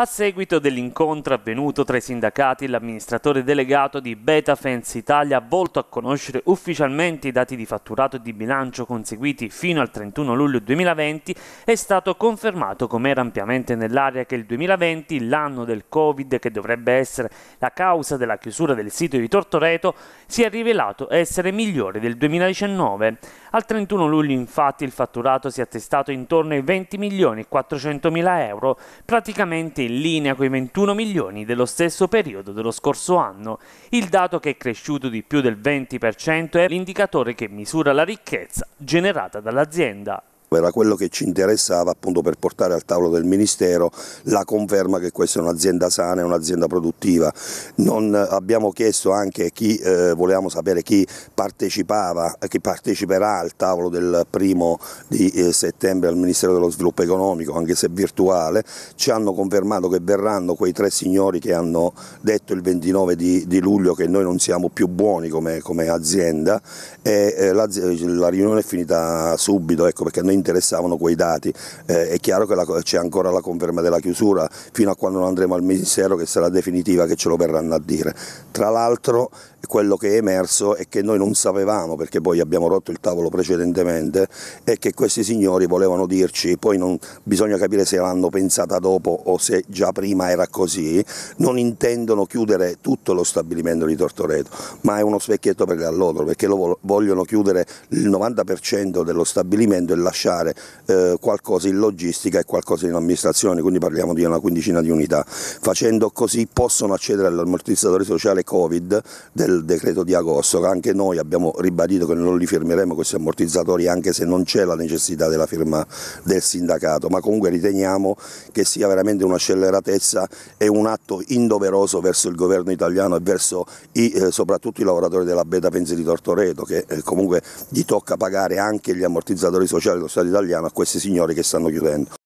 a seguito dell'incontro avvenuto tra i sindacati e l'amministratore delegato di Betafence Fence Italia volto a conoscere ufficialmente i dati di fatturato e di bilancio conseguiti fino al 31 luglio 2020, è stato confermato come era ampiamente nell'area che il 2020, l'anno del Covid che dovrebbe essere la causa della chiusura del sito di Tortoreto, si è rivelato essere migliore del 2019. Al 31 luglio infatti il fatturato si è attestato intorno ai 20 milioni e 400 mila euro, praticamente in linea con i 21 milioni dello stesso periodo dello scorso anno. Il dato che è cresciuto di più del 20% è l'indicatore che misura la ricchezza generata dall'azienda era quello che ci interessava appunto per portare al tavolo del Ministero la conferma che questa è un'azienda sana, è un'azienda produttiva. Non abbiamo chiesto anche chi, eh, volevamo sapere chi partecipava, chi parteciperà al tavolo del primo di eh, settembre al Ministero dello Sviluppo Economico, anche se virtuale, ci hanno confermato che verranno quei tre signori che hanno detto il 29 di, di luglio che noi non siamo più buoni come, come azienda e eh, la, la, riunione è finita subito, ecco perché noi interessavano quei dati. Eh, è chiaro che c'è ancora la conferma della chiusura fino a quando non andremo al Ministero che sarà definitiva che ce lo verranno a dire. Tra l'altro quello che è emerso e che noi non sapevamo perché poi abbiamo rotto il tavolo precedentemente è che questi signori volevano dirci, poi non, bisogna capire se l'hanno pensata dopo o se già prima era così, non intendono chiudere tutto lo stabilimento di Tortoreto, ma è uno specchietto per l'allodolo perché lo vogliono chiudere il 90% dello stabilimento e lasciare eh, qualcosa in logistica e qualcosa in amministrazione, quindi parliamo di una quindicina di unità. Facendo così possono accedere all'ammortizzatore sociale Covid del del decreto di agosto, anche noi abbiamo ribadito che non li firmeremo questi ammortizzatori anche se non c'è la necessità della firma del sindacato, ma comunque riteniamo che sia veramente una scelleratezza e un atto indoveroso verso il governo italiano e verso i, eh, soprattutto i lavoratori della Beta Pensi di Tortoreto che eh, comunque gli tocca pagare anche gli ammortizzatori sociali dello Stato italiano a questi signori che stanno chiudendo.